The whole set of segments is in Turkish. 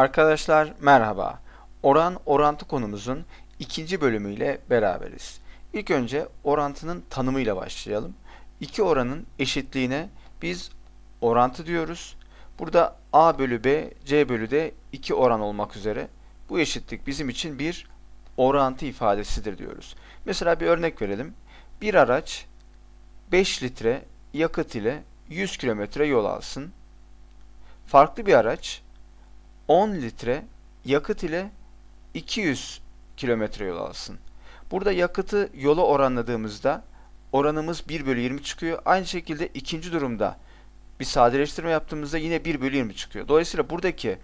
Arkadaşlar merhaba. Oran orantı konumuzun ikinci bölümüyle beraberiz. İlk önce orantının tanımıyla başlayalım. İki oranın eşitliğine biz orantı diyoruz. Burada A bölü B, C bölü D iki oran olmak üzere bu eşitlik bizim için bir orantı ifadesidir diyoruz. Mesela bir örnek verelim. Bir araç 5 litre yakıt ile 100 kilometre yol alsın. Farklı bir araç 10 litre yakıt ile 200 kilometre yol alsın. Burada yakıtı yola oranladığımızda oranımız 1 bölü 20 çıkıyor. Aynı şekilde ikinci durumda bir sadeleştirme yaptığımızda yine 1 bölü 20 çıkıyor. Dolayısıyla buradaki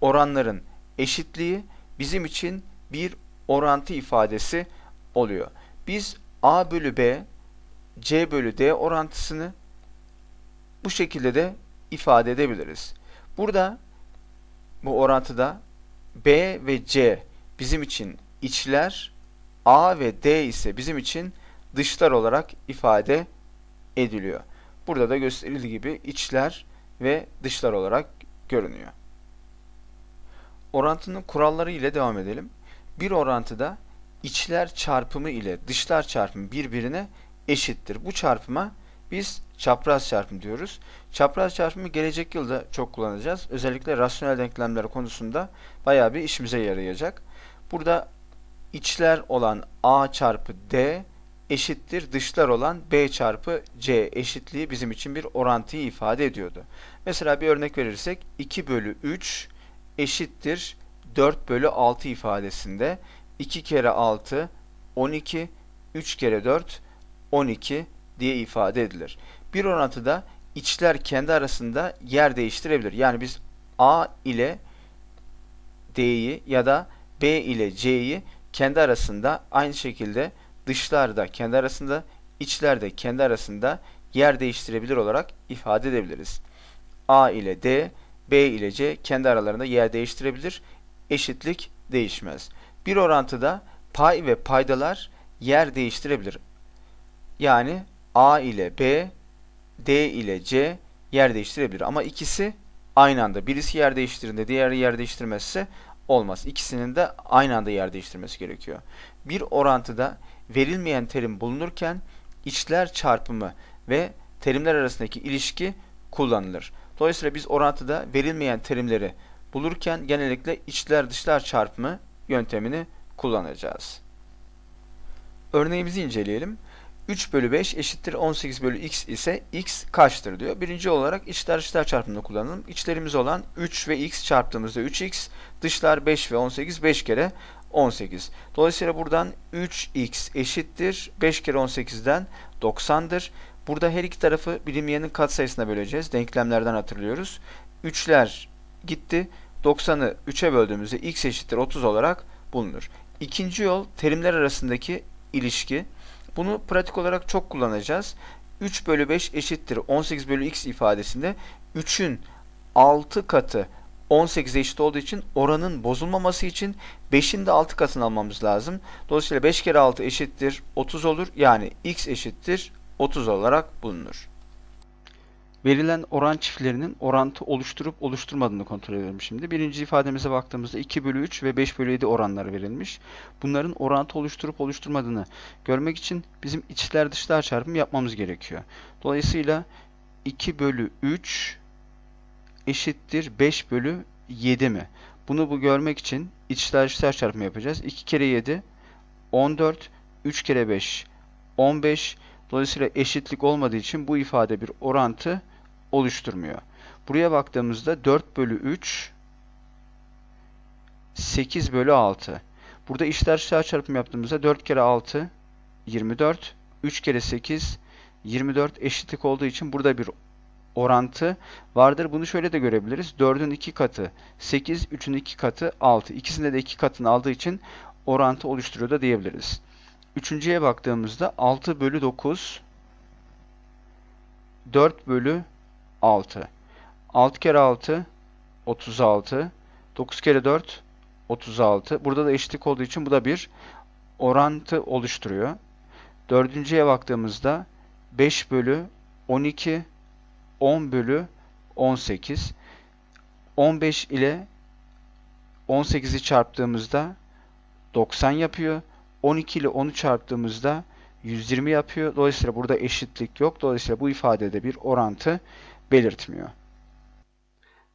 oranların eşitliği bizim için bir orantı ifadesi oluyor. Biz A bölü B, C bölü D orantısını bu şekilde de ifade edebiliriz. Burada bu orantıda B ve C bizim için içler, A ve D ise bizim için dışlar olarak ifade ediliyor. Burada da gösterildiği gibi içler ve dışlar olarak görünüyor. Orantının kuralları ile devam edelim. Bir orantıda içler çarpımı ile dışlar çarpımı birbirine eşittir. Bu çarpıma biz çapraz çarpım diyoruz. Çapraz çarpımı gelecek yılda çok kullanacağız. Özellikle rasyonel denklemler konusunda bayağı bir işimize yarayacak. Burada içler olan A çarpı D eşittir dışlar olan B çarpı C eşitliği bizim için bir orantıyı ifade ediyordu. Mesela bir örnek verirsek 2 bölü 3 eşittir 4 bölü 6 ifadesinde 2 kere 6 12 3 kere 4 12 diye ifade edilir. Bir orantıda içler kendi arasında yer değiştirebilir. Yani biz A ile D'yi ya da B ile C'yi kendi arasında aynı şekilde dışlarda kendi arasında içlerde kendi arasında yer değiştirebilir olarak ifade edebiliriz. A ile D, B ile C kendi aralarında yer değiştirebilir. Eşitlik değişmez. Bir orantıda pay ve paydalar yer değiştirebilir. Yani A ile B, D ile C yer değiştirebilir. Ama ikisi aynı anda. Birisi yer değiştirdiğinde diğeri yer değiştirmezse olmaz. İkisinin de aynı anda yer değiştirmesi gerekiyor. Bir orantıda verilmeyen terim bulunurken içler çarpımı ve terimler arasındaki ilişki kullanılır. Dolayısıyla biz orantıda verilmeyen terimleri bulurken genellikle içler dışlar çarpımı yöntemini kullanacağız. Örneğimizi inceleyelim. 3 bölü 5 eşittir 18 bölü x ise x kaçtır diyor. Birinci olarak içler dışlar çarpımını kullanalım. İçlerimiz olan 3 ve x çarptığımızda 3x, dışlar 5 ve 18 5 kere 18. Dolayısıyla buradan 3x eşittir 5 kere 18'den 90'dır. Burada her iki tarafı bilinmeyenin katsayısına böleceğiz. Denklemlerden hatırlıyoruz. 3'ler gitti. 90'ı 3'e böldüğümüzde x eşittir 30 olarak bulunur. İkinci yol terimler arasındaki ilişki. Bunu pratik olarak çok kullanacağız. 3 bölü 5 eşittir 18 bölü x ifadesinde 3'ün 6 katı 18'e eşit olduğu için oranın bozulmaması için 5'in de 6 katını almamız lazım. Dolayısıyla 5 kere 6 eşittir 30 olur. Yani x eşittir 30 olarak bulunur verilen oran çiftlerinin orantı oluşturup oluşturmadığını kontrol ediyorum şimdi. Birinci ifademize baktığımızda 2 bölü 3 ve 5 bölü 7 oranları verilmiş. Bunların orantı oluşturup oluşturmadığını görmek için bizim içler dışlar çarpımı yapmamız gerekiyor. Dolayısıyla 2 bölü 3 eşittir 5 bölü 7 mi? Bunu bu görmek için içler dışlar çarpımı yapacağız. 2 kere 7 14, 3 kere 5 15. Dolayısıyla eşitlik olmadığı için bu ifade bir orantı oluşturmuyor. Buraya baktığımızda 4 bölü 3 8 bölü 6. Burada işler aşağı çarpımı yaptığımızda 4 kere 6 24 3 kere 8 24 eşitlik olduğu için burada bir orantı vardır. Bunu şöyle de görebiliriz. 4'ün 2 katı 8, 3'ün 2 katı 6. İkisinde de 2 katını aldığı için orantı oluşturuyor da diyebiliriz. Üçüncüye baktığımızda 6 bölü 9 4 bölü 6. 6 kere 6 36. 9 kere 4 36. Burada da eşitlik olduğu için bu da bir orantı oluşturuyor. Dördüncüye baktığımızda 5 bölü 12 10 bölü 18 15 ile 18'i çarptığımızda 90 yapıyor. 12 ile 10'u çarptığımızda 120 yapıyor. Dolayısıyla burada eşitlik yok. Dolayısıyla bu ifadede bir orantı belirtmiyor.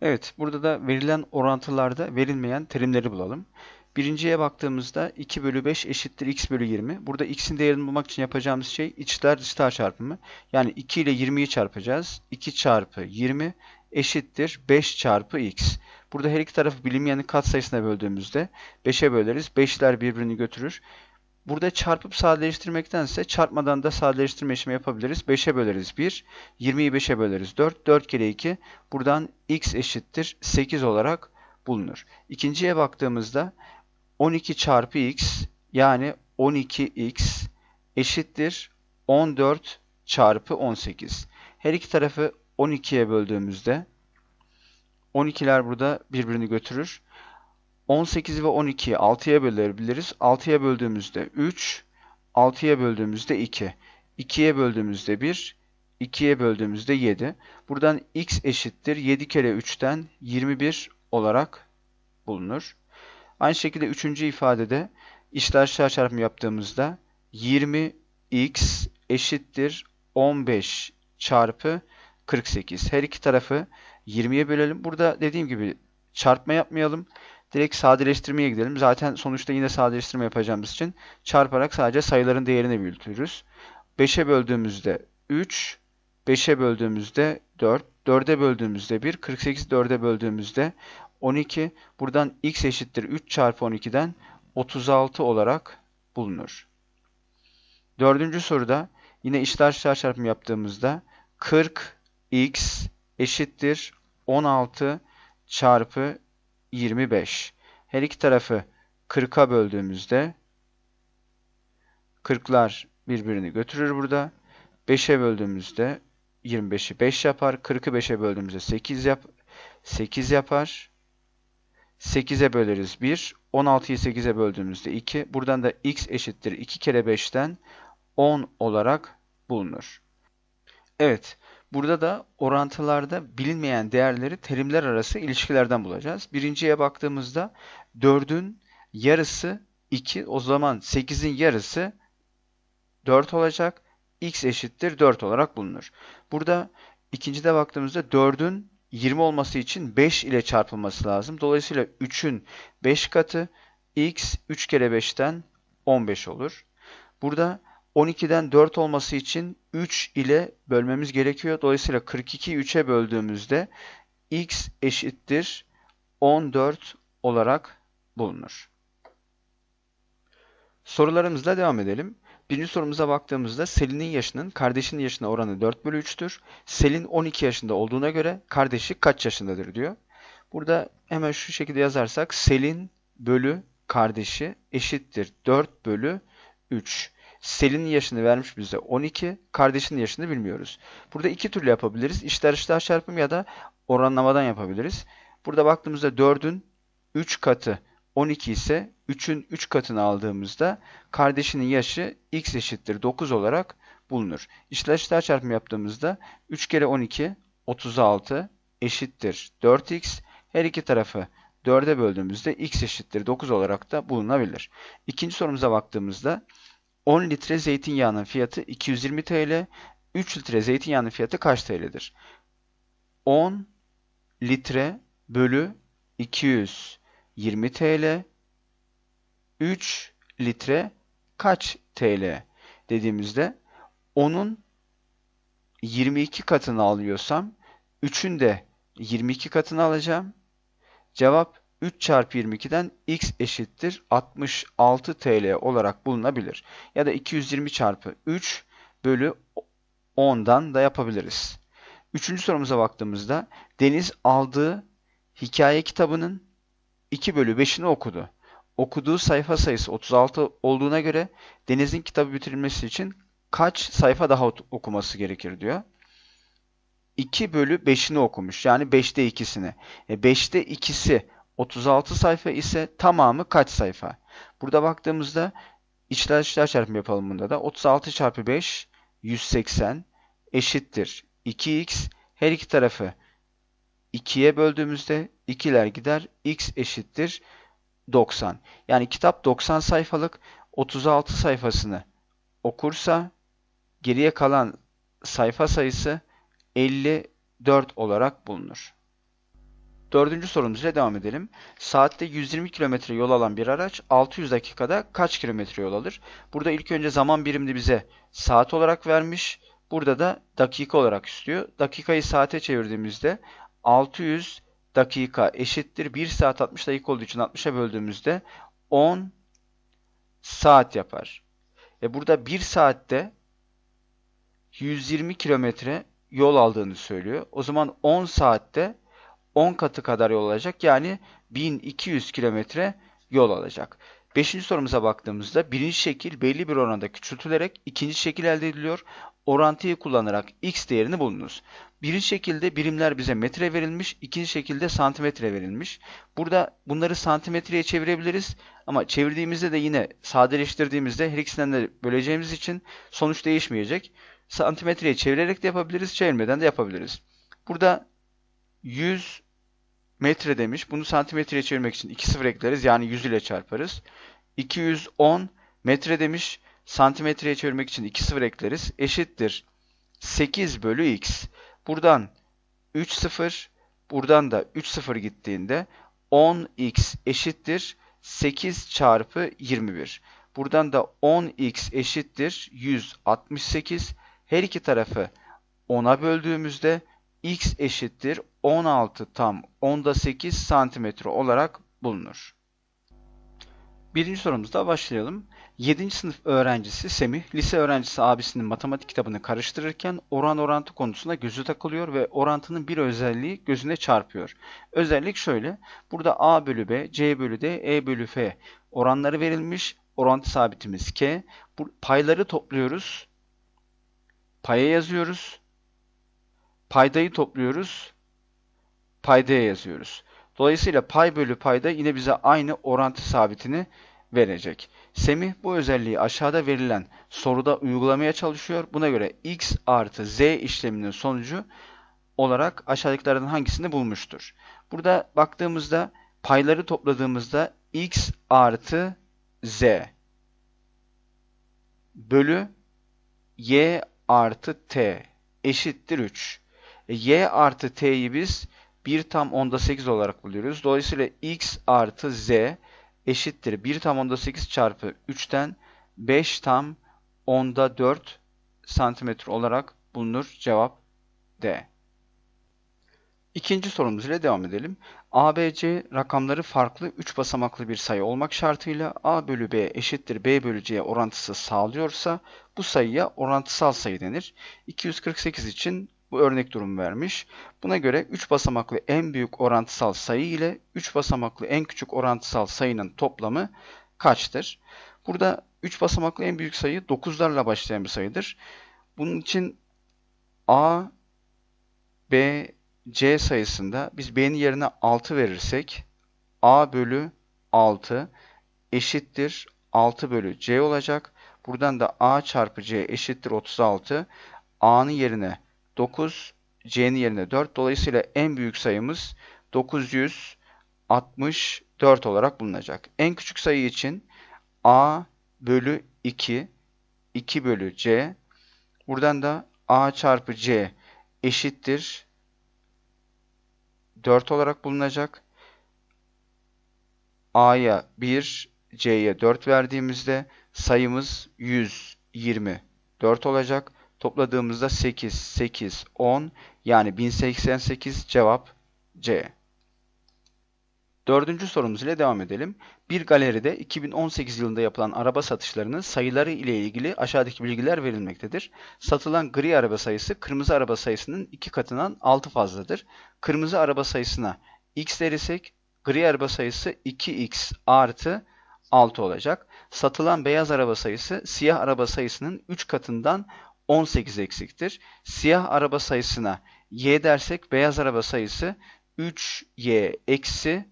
Evet, burada da verilen orantılarda verilmeyen terimleri bulalım. Birinciye baktığımızda 2 bölü 5 eşittir x bölü 20. Burada x'in değerini bulmak için yapacağımız şey içler dışlar çarpımı. Yani 2 ile 20'yi çarpacağız. 2 çarpı 20 eşittir 5 çarpı x. Burada her iki tarafı bilinmeyenin katsayısına böldüğümüzde 5'e böleriz. 5'ler birbirini götürür. Burada çarpıp sadeleştirmektense çarpmadan da sadeleştirme işlemi yapabiliriz. 5'e böleriz 1. 20'yi 5'e böleriz 4. 4 kere 2. Buradan x eşittir 8 olarak bulunur. İkinciye baktığımızda 12 çarpı x yani 12x eşittir 14 çarpı 18. Her iki tarafı 12'ye böldüğümüzde 12'ler burada birbirini götürür. 18 ve 12'yi 6'ya bölebiliriz. 6'ya böldüğümüzde 3, 6'ya böldüğümüzde 2, 2'ye böldüğümüzde 1, 2'ye böldüğümüzde 7. Buradan x eşittir 7 kere 3'ten 21 olarak bulunur. Aynı şekilde 3. ifadede içler aşağı çarpımı yaptığımızda 20x eşittir 15 çarpı 48. Her iki tarafı 20'ye bölelim. Burada dediğim gibi çarpma yapmayalım. Direkt sadeleştirmeye gidelim. Zaten sonuçta yine sadeleştirme yapacağımız için çarparak sadece sayıların değerini büyütürüz. 5'e böldüğümüzde 3, 5'e böldüğümüzde 4, 4'e böldüğümüzde 1, 48 4'e böldüğümüzde 12. Buradan x eşittir 3 çarpı 12'den 36 olarak bulunur. Dördüncü soruda yine işler dışlar çarpım yaptığımızda 40x eşittir 16 çarpı 25. Her iki tarafı 40'a böldüğümüzde 40'lar birbirini götürür burada. 5'e böldüğümüzde 25'i 5 yapar. 40'ı 5'e böldüğümüzde 8 yap 8 yapar. 8'e böleriz 1. 16'yı 8'e böldüğümüzde 2. Buradan da x eşittir 2 kere 5'ten 10 olarak bulunur. Evet. Burada da orantılarda bilinmeyen değerleri terimler arası ilişkilerden bulacağız. Birinciye baktığımızda 4'ün yarısı 2 o zaman 8'in yarısı 4 olacak. x eşittir 4 olarak bulunur. Burada ikincide baktığımızda 4'ün 20 olması için 5 ile çarpılması lazım. Dolayısıyla 3'ün 5 katı x 3 kere 5'ten 15 olur. Burada 12'den 4 olması için 3 ile bölmemiz gerekiyor. Dolayısıyla 42'yi 3'e böldüğümüzde x eşittir 14 olarak bulunur. Sorularımızla devam edelim. Birinci sorumuza baktığımızda Selin'in yaşının kardeşinin yaşına oranı 4 bölü 3'tür. Selin 12 yaşında olduğuna göre kardeşi kaç yaşındadır diyor. Burada hemen şu şekilde yazarsak Selin bölü kardeşi eşittir 4 bölü 3. Selin'in yaşını vermiş bize 12. Kardeşinin yaşını bilmiyoruz. Burada iki türlü yapabiliriz. İşler işler çarpımı ya da oranlamadan yapabiliriz. Burada baktığımızda 4'ün 3 katı 12 ise 3'ün 3 katını aldığımızda kardeşinin yaşı x eşittir 9 olarak bulunur. İşler işler çarpımı yaptığımızda 3 kere 12 36 eşittir 4x. Her iki tarafı 4'e böldüğümüzde x eşittir 9 olarak da bulunabilir. İkinci sorumuza baktığımızda 10 litre zeytinyağının fiyatı 220 TL. 3 litre zeytinyağının fiyatı kaç TL'dir? 10 litre bölü 220 TL 3 litre kaç TL dediğimizde onun 22 katını alıyorsam 3'ün de 22 katını alacağım. Cevap 3 çarpı 22'den x eşittir 66 TL olarak bulunabilir. Ya da 220 çarpı 3 bölü 10'dan da yapabiliriz. Üçüncü sorumuza baktığımızda Deniz aldığı hikaye kitabının 2 bölü 5'ini okudu. Okuduğu sayfa sayısı 36 olduğuna göre Deniz'in kitabı bitirilmesi için kaç sayfa daha okuması gerekir diyor. 2 bölü 5'ini okumuş. Yani 5'te 2'sini. E 5'te 2'si 36 sayfa ise tamamı kaç sayfa? Burada baktığımızda içler içler çarpımı yapalım bunda da. 36 çarpı 5 180 eşittir 2x. Her iki tarafı 2'ye böldüğümüzde 2'ler gider. x eşittir 90. Yani kitap 90 sayfalık 36 sayfasını okursa geriye kalan sayfa sayısı 54 olarak bulunur. Dördüncü sorumuza devam edelim. Saatte 120 kilometre yol alan bir araç 600 dakikada kaç kilometre yol alır? Burada ilk önce zaman birimini bize saat olarak vermiş. Burada da dakika olarak istiyor. Dakikayı saate çevirdiğimizde 600 dakika eşittir 1 saat 60 dakika olduğu için 60'a böldüğümüzde 10 saat yapar. E burada 1 saatte 120 kilometre yol aldığını söylüyor. O zaman 10 saatte 10 katı kadar yol alacak. Yani 1200 kilometre yol alacak. Beşinci sorumuza baktığımızda birinci şekil belli bir oranda küçültülerek ikinci şekil elde ediliyor. Orantıyı kullanarak x değerini bulunuz. Birinci şekilde birimler bize metre verilmiş, ikinci şekilde santimetre verilmiş. Burada bunları santimetreye çevirebiliriz ama çevirdiğimizde de yine sadeleştirdiğimizde her ikisinden de böleceğimiz için sonuç değişmeyecek. Santimetreye çevirerek de yapabiliriz, çevirmeden de yapabiliriz. Burada 100 metre demiş. Bunu santimetreye çevirmek için 2 sıfır ekleriz. Yani 100 ile çarparız. 210 metre demiş. Santimetreye çevirmek için 2 sıfır ekleriz. Eşittir. 8 bölü x. Buradan 3 sıfır. Buradan da 3 sıfır gittiğinde 10x eşittir. 8 çarpı 21. Buradan da 10x eşittir 168. Her iki tarafı 10'a böldüğümüzde x eşittir 16 tam onda 8 santimetre olarak bulunur. Birinci sorumuzda başlayalım. 7. sınıf öğrencisi Semih, lise öğrencisi abisinin matematik kitabını karıştırırken oran orantı konusunda gözü takılıyor ve orantının bir özelliği gözüne çarpıyor. Özellik şöyle, burada A bölü B, C bölü D, E bölü F oranları verilmiş, orantı sabitimiz K. Bu payları topluyoruz, paya yazıyoruz, Paydayı topluyoruz. Paydaya yazıyoruz. Dolayısıyla pay bölü payda yine bize aynı orantı sabitini verecek. Semih bu özelliği aşağıda verilen soruda uygulamaya çalışıyor. Buna göre x artı z işleminin sonucu olarak aşağıdakilerden hangisini bulmuştur. Burada baktığımızda payları topladığımızda x artı z bölü y artı t eşittir 3. E, y artı t'yi biz 1 tam onda 8 olarak buluyoruz. Dolayısıyla x artı z eşittir 1 tam onda 8 çarpı 3'ten 5 tam onda 4 santimetre olarak bulunur. Cevap D. İkinci sorumuz ile devam edelim. ABC rakamları farklı 3 basamaklı bir sayı olmak şartıyla A bölü B eşittir B bölü C orantısı sağlıyorsa bu sayıya orantısal sayı denir. 248 için bu örnek durumu vermiş. Buna göre 3 basamaklı en büyük orantısal sayı ile 3 basamaklı en küçük orantısal sayının toplamı kaçtır? Burada 3 basamaklı en büyük sayı 9'larla başlayan bir sayıdır. Bunun için A, B, C sayısında biz B'nin yerine 6 verirsek A bölü 6 eşittir 6 bölü C olacak. Buradan da A çarpı C eşittir 36. A'nın yerine 9 C'nin yerine 4. Dolayısıyla en büyük sayımız 964 olarak bulunacak. En küçük sayı için A bölü 2 2 bölü C buradan da A çarpı C eşittir 4 olarak bulunacak. A'ya 1, C'ye 4 verdiğimizde sayımız 124 olacak. Topladığımızda 8, 8, 10 yani 1088 cevap C. Dördüncü sorumuz ile devam edelim. Bir galeride 2018 yılında yapılan araba satışlarının sayıları ile ilgili aşağıdaki bilgiler verilmektedir. Satılan gri araba sayısı kırmızı araba sayısının 2 katından 6 fazladır. Kırmızı araba sayısına x derisek gri araba sayısı 2x artı 6 olacak. Satılan beyaz araba sayısı siyah araba sayısının 3 katından 18 eksiktir. Siyah araba sayısına y dersek beyaz araba sayısı 3y eksi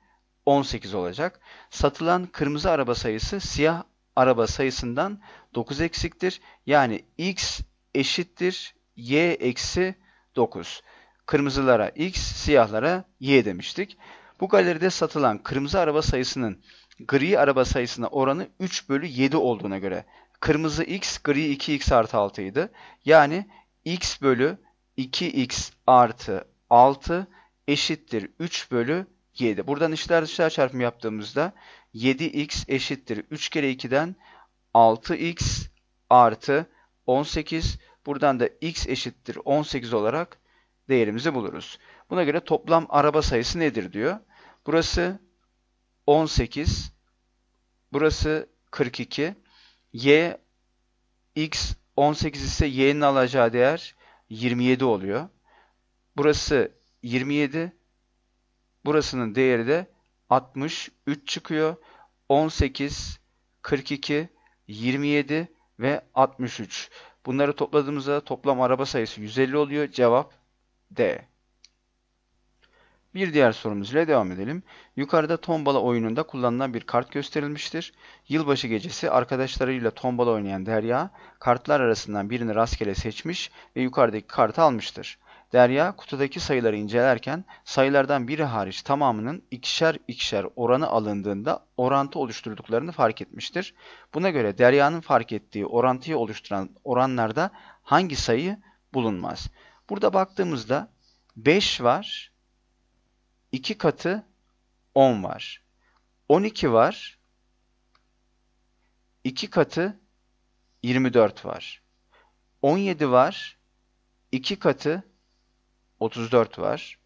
18 olacak. Satılan kırmızı araba sayısı siyah araba sayısından 9 eksiktir. Yani x eşittir y eksi 9. Kırmızılara x, siyahlara y demiştik. Bu galeride satılan kırmızı araba sayısının gri araba sayısına oranı 3 bölü 7 olduğuna göre Kırmızı x, gri 2x artı 6 idi. Yani x bölü 2x artı 6 eşittir 3 bölü 7. Buradan içler dışlar çarpımı yaptığımızda 7x eşittir 3 kere 2'den 6x artı 18. Buradan da x eşittir 18 olarak değerimizi buluruz. Buna göre toplam araba sayısı nedir diyor. Burası 18, burası 42, y x 18 ise y'nin alacağı değer 27 oluyor. Burası 27. Burasının değeri de 63 çıkıyor. 18, 42, 27 ve 63. Bunları topladığımızda toplam araba sayısı 150 oluyor. Cevap D. Bir diğer sorumuz ile devam edelim. Yukarıda tombala oyununda kullanılan bir kart gösterilmiştir. Yılbaşı gecesi arkadaşlarıyla tombala oynayan Derya, kartlar arasından birini rastgele seçmiş ve yukarıdaki kartı almıştır. Derya kutudaki sayıları incelerken sayılardan biri hariç tamamının ikişer ikişer oranı alındığında orantı oluşturduklarını fark etmiştir. Buna göre Derya'nın fark ettiği orantıyı oluşturan oranlarda hangi sayı bulunmaz? Burada baktığımızda 5 var, 2 katı 10 var. 12 var. 2 katı 24 var. 17 var. 2 katı 34 var.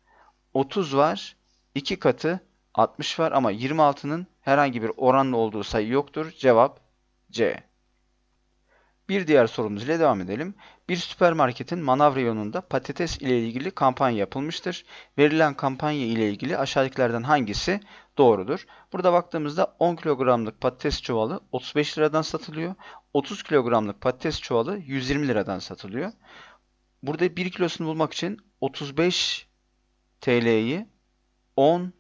30 var. 2 katı 60 var ama 26'nın herhangi bir oranlı olduğu sayı yoktur. Cevap C. Bir diğer sorumuz ile devam edelim. Bir süpermarketin manav reyonunda patates ile ilgili kampanya yapılmıştır. Verilen kampanya ile ilgili aşağıdakilerden hangisi doğrudur? Burada baktığımızda 10 kilogramlık patates çuvalı 35 liradan satılıyor. 30 kilogramlık patates çuvalı 120 liradan satılıyor. Burada 1 kilosunu bulmak için 35 TL'yi 10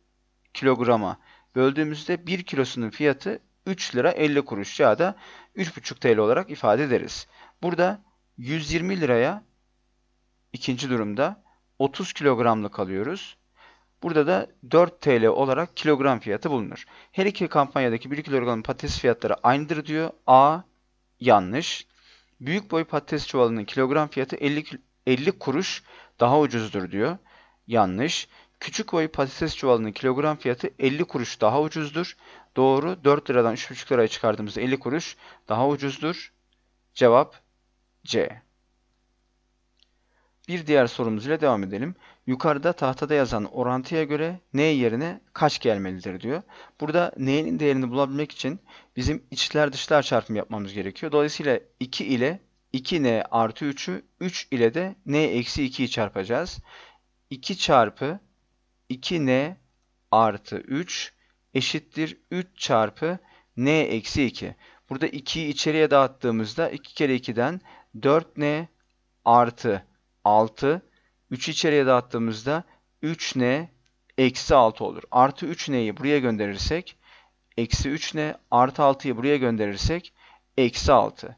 kilograma böldüğümüzde 1 kilosunun fiyatı 3 lira 50 kuruş ya da 3,5 TL olarak ifade ederiz. Burada 120 liraya ikinci durumda 30 kilogramlık alıyoruz. Burada da 4 TL olarak kilogram fiyatı bulunur. Her iki kampanyadaki 1 kilogram patates fiyatları aynıdır diyor. A yanlış. Büyük boy patates çuvalının kilogram fiyatı 50, 50 kuruş daha ucuzdur diyor. Yanlış. Küçük boy patates çuvalının kilogram fiyatı 50 kuruş daha ucuzdur. Doğru. 4 liradan 3,5 liraya çıkardığımızda 50 kuruş daha ucuzdur. Cevap C. Bir diğer sorumuz ile devam edelim. Yukarıda tahtada yazan orantıya göre n yerine kaç gelmelidir diyor. Burada n'nin değerini bulabilmek için bizim içler dışlar çarpımı yapmamız gerekiyor. Dolayısıyla 2 ile 2n artı 3'ü 3 ile de n eksi 2'yi çarpacağız. 2 çarpı 2n artı 3 eşittir 3 çarpı n eksi 2. Burada 2'yi içeriye dağıttığımızda 2 kere 2'den 4n artı 6. 3 içeriye dağıttığımızda 3n eksi 6 olur. Artı 3n'yi buraya gönderirsek eksi 3n artı 6'yı buraya gönderirsek eksi 6.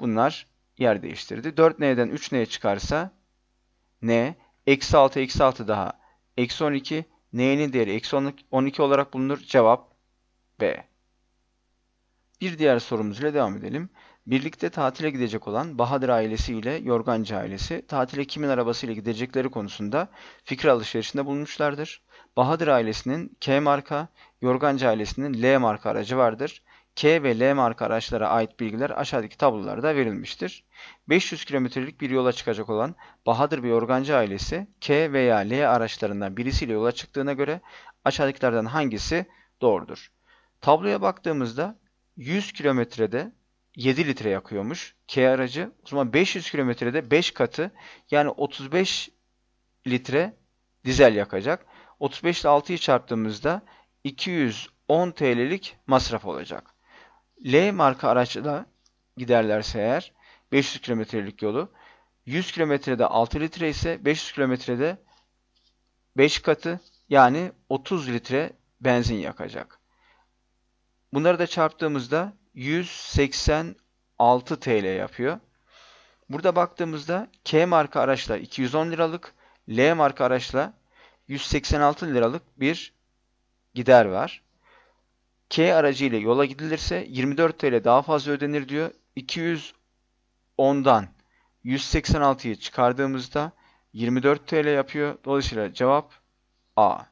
Bunlar yer değiştirdi. 4n'den 3n çıkarsa n eksi 6 eksi 6 daha eksi 12 n'nin değeri eksi 12 olarak bulunur. Cevap B. Bir diğer sorumuz ile devam edelim. Birlikte tatile gidecek olan Bahadır ailesi ile Yorgancı ailesi tatile kimin arabasıyla gidecekleri konusunda fikir alışverişinde bulunmuşlardır. Bahadır ailesinin K marka, Yorgancı ailesinin L marka aracı vardır. K ve L marka araçlara ait bilgiler aşağıdaki tablolarda verilmiştir. 500 kilometrelik bir yola çıkacak olan Bahadır ve Yorgancı ailesi K veya L araçlarından birisiyle yola çıktığına göre aşağıdakilerden hangisi doğrudur? Tabloya baktığımızda 100 kilometrede 7 litre yakıyormuş K aracı. O zaman 500 kilometrede 5 katı yani 35 litre dizel yakacak. 35 ile 6'yı çarptığımızda 210 TL'lik masraf olacak. L marka araçla giderlerse eğer 500 kilometrelik yolu 100 kilometrede 6 litre ise 500 kilometrede 5 katı yani 30 litre benzin yakacak. Bunları da çarptığımızda 186 TL yapıyor. Burada baktığımızda K marka araçla 210 liralık, L marka araçla 186 liralık bir gider var. K aracı ile yola gidilirse 24 TL daha fazla ödenir diyor. 210'dan 186'yı çıkardığımızda 24 TL yapıyor. Dolayısıyla cevap A.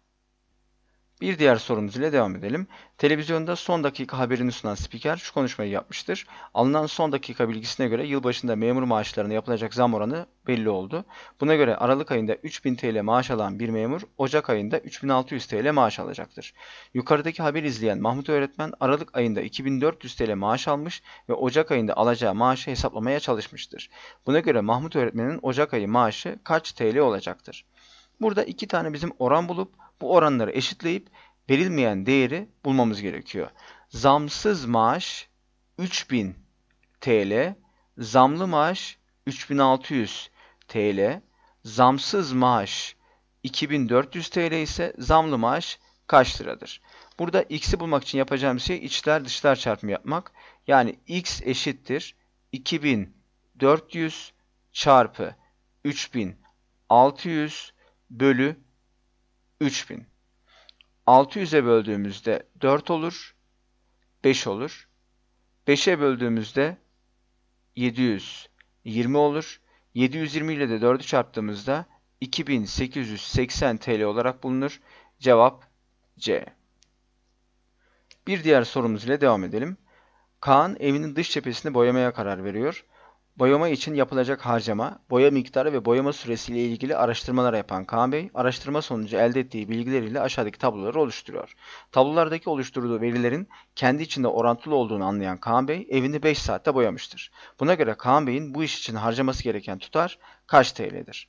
Bir diğer sorumuz ile devam edelim. Televizyonda son dakika haberini sunan spiker şu konuşmayı yapmıştır. Alınan son dakika bilgisine göre yılbaşında memur maaşlarına yapılacak zam oranı belli oldu. Buna göre Aralık ayında 3000 TL maaş alan bir memur Ocak ayında 3600 TL maaş alacaktır. Yukarıdaki haber izleyen Mahmut öğretmen Aralık ayında 2400 TL maaş almış ve Ocak ayında alacağı maaşı hesaplamaya çalışmıştır. Buna göre Mahmut öğretmenin Ocak ayı maaşı kaç TL olacaktır? Burada iki tane bizim oran bulup bu oranları eşitleyip verilmeyen değeri bulmamız gerekiyor. Zamsız maaş 3000 TL, zamlı maaş 3600 TL, zamsız maaş 2400 TL ise zamlı maaş kaç liradır? Burada x'i bulmak için yapacağım şey içler dışlar çarpımı yapmak. Yani x eşittir 2400 çarpı 3600 bölü 3000. 600'e böldüğümüzde 4 olur, 5 olur. 5'e böldüğümüzde 720 olur. 720 ile de 4'ü çarptığımızda 2880 TL olarak bulunur. Cevap C. Bir diğer sorumuz ile devam edelim. Kaan evinin dış cephesini boyamaya karar veriyor. Boyama için yapılacak harcama, boya miktarı ve boyama süresiyle ilgili araştırmalar yapan Kaan Bey, araştırma sonucu elde ettiği bilgileriyle aşağıdaki tabloları oluşturuyor. Tablolardaki oluşturduğu verilerin kendi içinde orantılı olduğunu anlayan Kaan Bey, evini 5 saatte boyamıştır. Buna göre Kaan Bey'in bu iş için harcaması gereken tutar kaç TL'dir?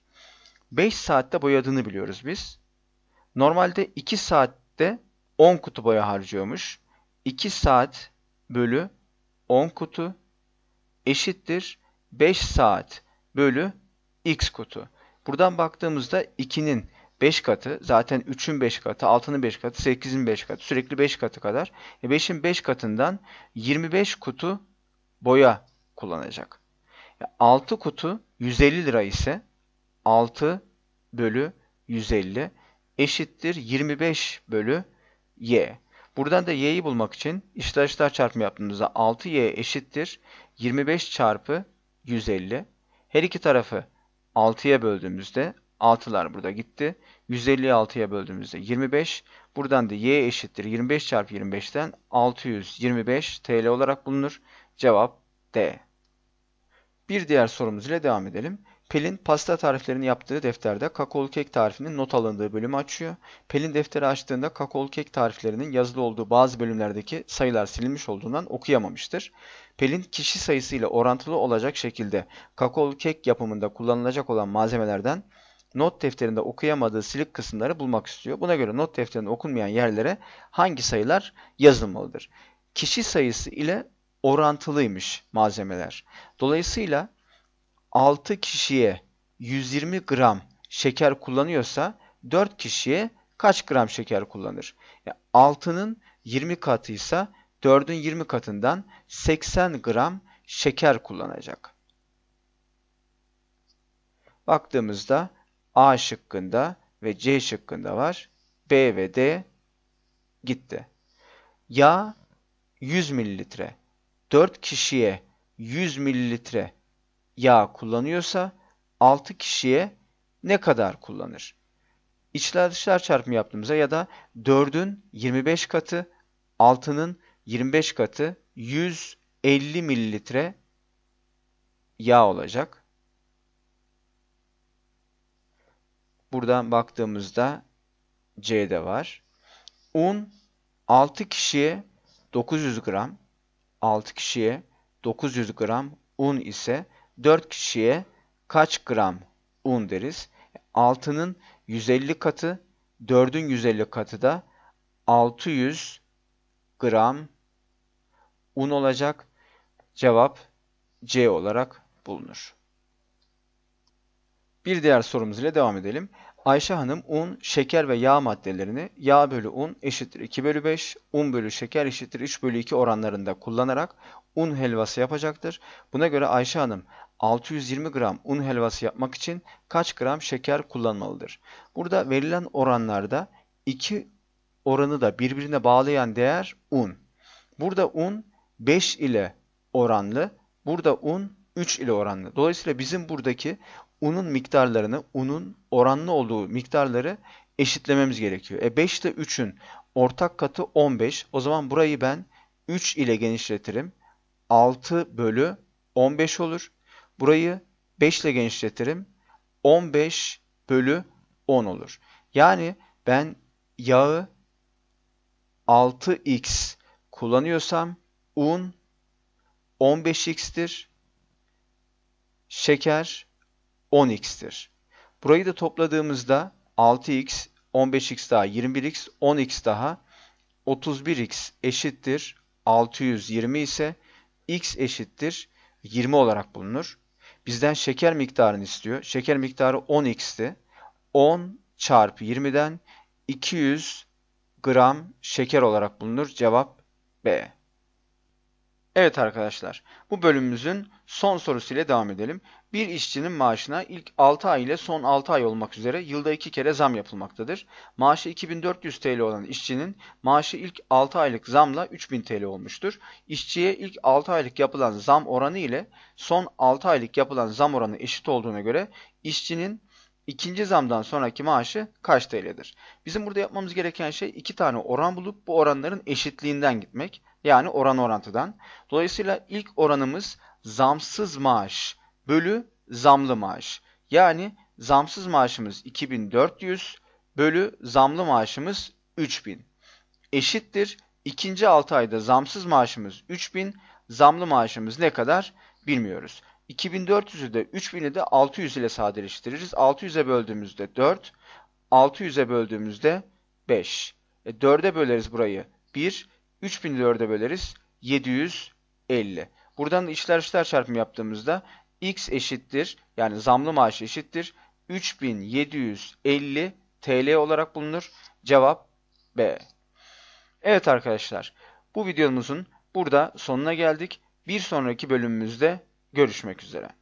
5 saatte boyadığını biliyoruz biz. Normalde 2 saatte 10 kutu boya harcıyormuş. 2 saat bölü 10 kutu eşittir 5 saat bölü x kutu. Buradan baktığımızda 2'nin 5 katı zaten 3'ün 5 katı, 6'nın 5 katı, 8'in 5 katı sürekli 5 katı kadar. 5'in e, 5 katından 25 kutu boya kullanacak. 6 e, kutu 150 lira ise 6 bölü 150 eşittir 25 bölü y. Buradan da y'yi bulmak için işler işler çarpımı yaptığımızda 6y eşittir 25 çarpı 150. Her iki tarafı 6'ya böldüğümüzde 6'lar burada gitti. 150'yi 6'ya böldüğümüzde 25. Buradan da y eşittir 25 çarpı 25'ten 625 TL olarak bulunur. Cevap D. Bir diğer sorumuz ile devam edelim. Pelin pasta tariflerini yaptığı defterde kakaolu kek tarifinin not alındığı bölümü açıyor. Pelin defteri açtığında kakaolu kek tariflerinin yazılı olduğu bazı bölümlerdeki sayılar silinmiş olduğundan okuyamamıştır. Pelin kişi sayısı ile orantılı olacak şekilde kakaolu kek yapımında kullanılacak olan malzemelerden not defterinde okuyamadığı silik kısımları bulmak istiyor. Buna göre not defterinde okunmayan yerlere hangi sayılar yazılmalıdır? Kişi sayısı ile orantılıymış malzemeler. Dolayısıyla 6 kişiye 120 gram şeker kullanıyorsa 4 kişiye kaç gram şeker kullanır? 6'nın 20 katıysa 4'ün 20 katından 80 gram şeker kullanacak. Baktığımızda A şıkkında ve C şıkkında var. B ve D gitti. Yağ 100 mililitre. 4 kişiye 100 mililitre yağ kullanıyorsa 6 kişiye ne kadar kullanır? İçler dışlar çarpımı yaptığımızda ya da 4'ün 25 katı, 6'nın 25 katı 150 mililitre yağ olacak. Buradan baktığımızda C'de var. Un 6 kişiye 900 gram, 6 kişiye 900 gram un ise 4 kişiye kaç gram un deriz? Altının 150 katı, 4'ün 150 katı da 600 gram un olacak. Cevap C olarak bulunur. Bir diğer sorumuz ile devam edelim. Ayşe Hanım un, şeker ve yağ maddelerini yağ bölü un eşittir 2 bölü 5, un bölü şeker eşittir 3 bölü 2 oranlarında kullanarak un helvası yapacaktır. Buna göre Ayşe Hanım 620 gram un helvası yapmak için kaç gram şeker kullanmalıdır? Burada verilen oranlarda iki oranı da birbirine bağlayan değer un. Burada un 5 ile oranlı, burada un 3 ile oranlı. Dolayısıyla bizim buradaki unun miktarlarını, unun oranlı olduğu miktarları eşitlememiz gerekiyor. E 5 ile 3'ün ortak katı 15. O zaman burayı ben 3 ile genişletirim. 6 bölü 15 olur. Burayı 5 ile genişletirim. 15 bölü 10 olur. Yani ben yağı 6x kullanıyorsam un 15x'tir. Şeker 10x'tir. Burayı da topladığımızda 6x, 15x daha 21x, 10x daha 31x eşittir 620 ise x eşittir 20 olarak bulunur. Bizden şeker miktarını istiyor. Şeker miktarı 10x'ti. 10 çarpı 20'den 200 gram şeker olarak bulunur. Cevap B. Evet arkadaşlar bu bölümümüzün son sorusu ile devam edelim. Bir işçinin maaşına ilk 6 ay ile son 6 ay olmak üzere yılda 2 kere zam yapılmaktadır. Maaşı 2400 TL olan işçinin maaşı ilk 6 aylık zamla 3000 TL olmuştur. İşçiye ilk 6 aylık yapılan zam oranı ile son 6 aylık yapılan zam oranı eşit olduğuna göre işçinin ikinci zamdan sonraki maaşı kaç TL'dir? Bizim burada yapmamız gereken şey iki tane oran bulup bu oranların eşitliğinden gitmek. Yani oran orantıdan. Dolayısıyla ilk oranımız zamsız maaş bölü zamlı maaş. Yani zamsız maaşımız 2400 bölü zamlı maaşımız 3000 eşittir. İkinci 6 ayda zamsız maaşımız 3000, zamlı maaşımız ne kadar bilmiyoruz. 2400'ü de 3000'i de 600 ile sadeleştiririz. 600'e böldüğümüzde 4, 600'e böldüğümüzde 5. E 4'e böleriz burayı 1, 3000'i 4'e böleriz 750. Buradan işler işler çarpımı yaptığımızda x eşittir yani zamlı maaş eşittir 3750 TL olarak bulunur. Cevap B. Evet arkadaşlar bu videomuzun burada sonuna geldik. Bir sonraki bölümümüzde görüşmek üzere.